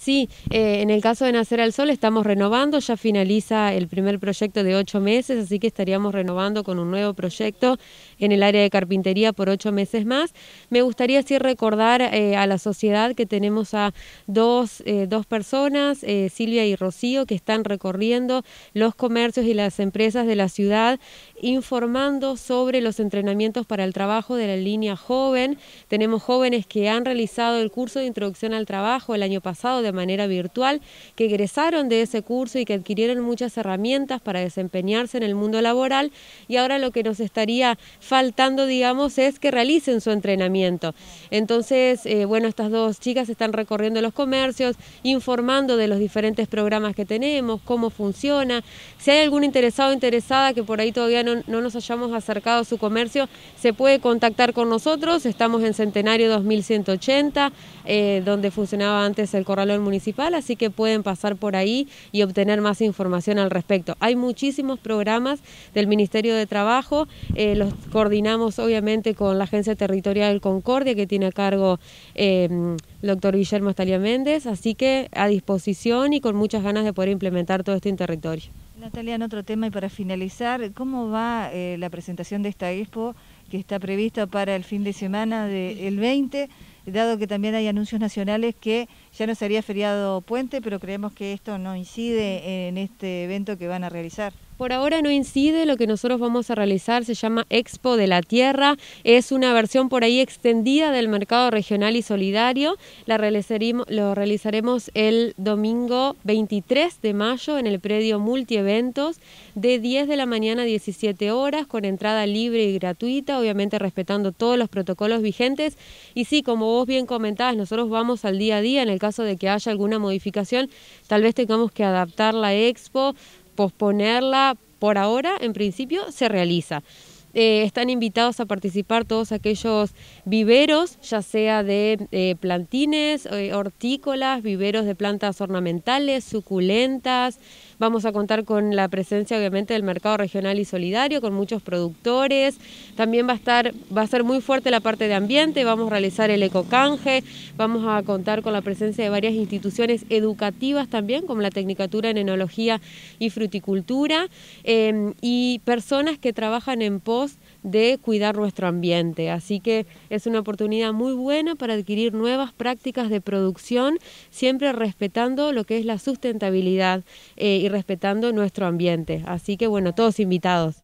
Sí, eh, en el caso de Nacer al Sol estamos renovando, ya finaliza el primer proyecto de ocho meses, así que estaríamos renovando con un nuevo proyecto en el área de carpintería por ocho meses más. Me gustaría sí recordar eh, a la sociedad que tenemos a dos, eh, dos personas, Silvia y Rocío, que están recorriendo los comercios y las empresas de la ciudad informando sobre los entrenamientos para el trabajo de la línea joven. Tenemos jóvenes que han realizado el curso de introducción al trabajo el año pasado de de manera virtual, que egresaron de ese curso y que adquirieron muchas herramientas para desempeñarse en el mundo laboral y ahora lo que nos estaría faltando, digamos, es que realicen su entrenamiento. Entonces, eh, bueno, estas dos chicas están recorriendo los comercios, informando de los diferentes programas que tenemos, cómo funciona. Si hay algún interesado o interesada que por ahí todavía no, nos hayamos acercado a su comercio, se puede contactar con nosotros. Estamos en Centenario 2180, eh, donde funcionaba antes el Corralón Municipal así que pueden pasar por ahí y obtener más información al respecto. Hay muchísimos programas del Ministerio de Trabajo, eh, los coordinamos obviamente con la Agencia Territorial Concordia que tiene a cargo el em, doctor Guillermo Estalia Méndez, así que a disposición y con muchas ganas de poder implementar todo esto en territorio. Natalia, en otro tema y para finalizar, ¿cómo va eh, la presentación de esta expo que está prevista para el fin de semana del 20? dado que también hay anuncios nacionales que ya no sería feriado puente, pero creemos que esto no incide en este evento que van a realizar. Por ahora no incide, lo que nosotros vamos a realizar se llama Expo de la Tierra, es una versión por ahí extendida del mercado regional y solidario, la realizaremos, lo realizaremos el domingo 23 de mayo en el predio Multieventos de 10 de la mañana a 17 horas con entrada libre y gratuita, obviamente respetando todos los protocolos vigentes y sí, como vos bien comentabas, nosotros vamos al día a día en el caso de que haya alguna modificación, tal vez tengamos que adaptar la expo posponerla por ahora, en principio, se realiza. Eh, están invitados a participar todos aquellos viveros, ya sea de eh, plantines, eh, hortícolas, viveros de plantas ornamentales, suculentas, Vamos a contar con la presencia, obviamente, del mercado regional y solidario, con muchos productores. También va a estar, va a ser muy fuerte la parte de ambiente, vamos a realizar el ecocanje, vamos a contar con la presencia de varias instituciones educativas también, como la Tecnicatura en Enología y Fruticultura, eh, y personas que trabajan en post de cuidar nuestro ambiente. Así que es una oportunidad muy buena para adquirir nuevas prácticas de producción, siempre respetando lo que es la sustentabilidad eh, y respetando nuestro ambiente. Así que bueno, todos invitados.